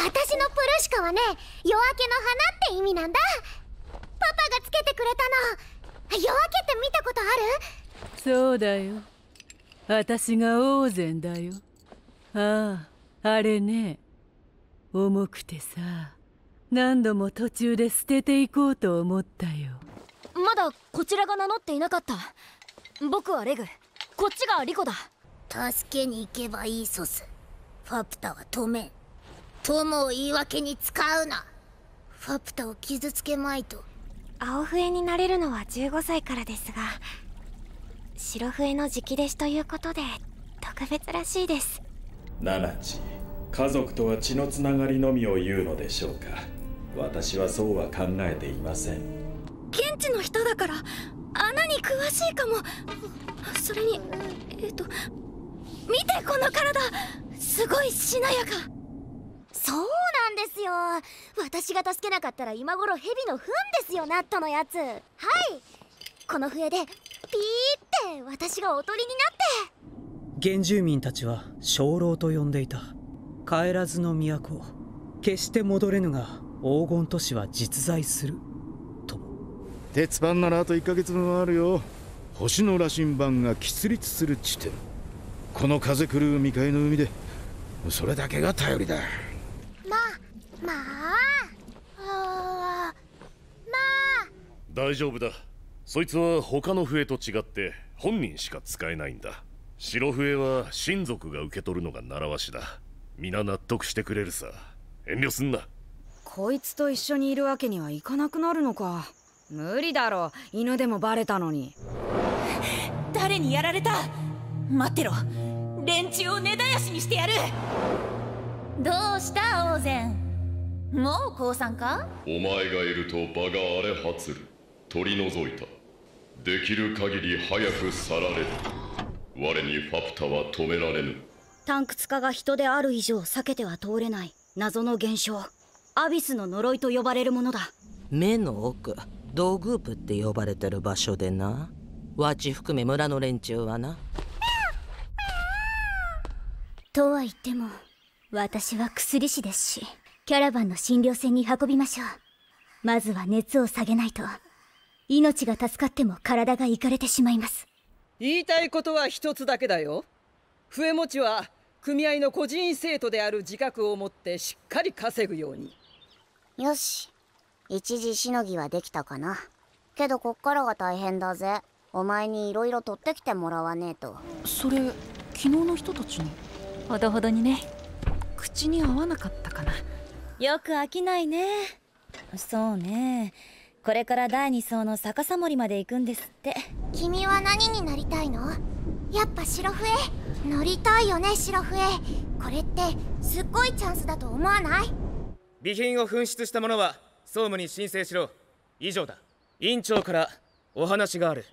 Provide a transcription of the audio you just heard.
私のプルシカはね夜明けの花って意味なんだパパがつけてくれたの夜明けって見たことあるそうだよ私が大禅だよあああれね重くてさ何度も途中で捨てていこうと思ったよまだこちらが名乗っていなかった僕はレグこっちがリコだ助けに行けばいいソスファプタは止めん友を言い訳に使うなファプタを傷つけまいと青笛になれるのは15歳からですが白笛の直弟子ということで特別らしいですナナチ家族とは血のつながりのみを言うのでしょうか私はそうは考えていません現地の人だから穴に詳しいかもそれにえっ、と見てこの体すごいしなやかそうなんですよ私が助けなかったら今頃蛇の糞ですよナットのやつはいこの笛でピーって私がおとりになって原住民たちは鐘楼と呼んでいた帰らずの都決して戻れぬが黄金都市は実在すると鉄板ならあと1ヶ月分はあるよ星の羅針盤が喫立する地点この風狂う未開の海でそれだけが頼りだまあまあ大丈夫だそいつは他の笛と違って本人しか使えないんだ白笛は親族が受け取るのが習わしだ皆納得してくれるさ遠慮すんなこいつと一緒にいるわけにはいかなくなるのか無理だろ犬でもバレたのに誰にやられた待ってろ連中を根絶やしにしてやるどうしたオーゼンもう降参かお前がいると場が荒れ果つる取り除いたできる限り早く去られる我にファプタは止められぬタンクツ化が人である以上避けては通れない謎の現象アビスの呪いと呼ばれるものだ目の奥グープって呼ばれてる場所でなわち含め村の連中はなとは言っても私は薬師ですし、キャラバンの診療船に運びましょう。まずは熱を下げないと、命が助かっても体がいかれてしまいます。言いたいことは一つだけだよ。笛持ちは組合の個人生徒である自覚を持ってしっかり稼ぐように。よし、一時しのぎはできたかな。けどこっからが大変だぜ。お前に色々取ってきてもらわねえと。それ、昨日の人たちにほどほどにね。口に合わなかったかなよく飽きないねそうねこれから第2層の逆さ森まで行くんですって君は何になりたいのやっぱ白笛乗りたいよね白笛これってすっごいチャンスだと思わない備品を紛失した者は総務に申請しろ以上だ委員長からお話がある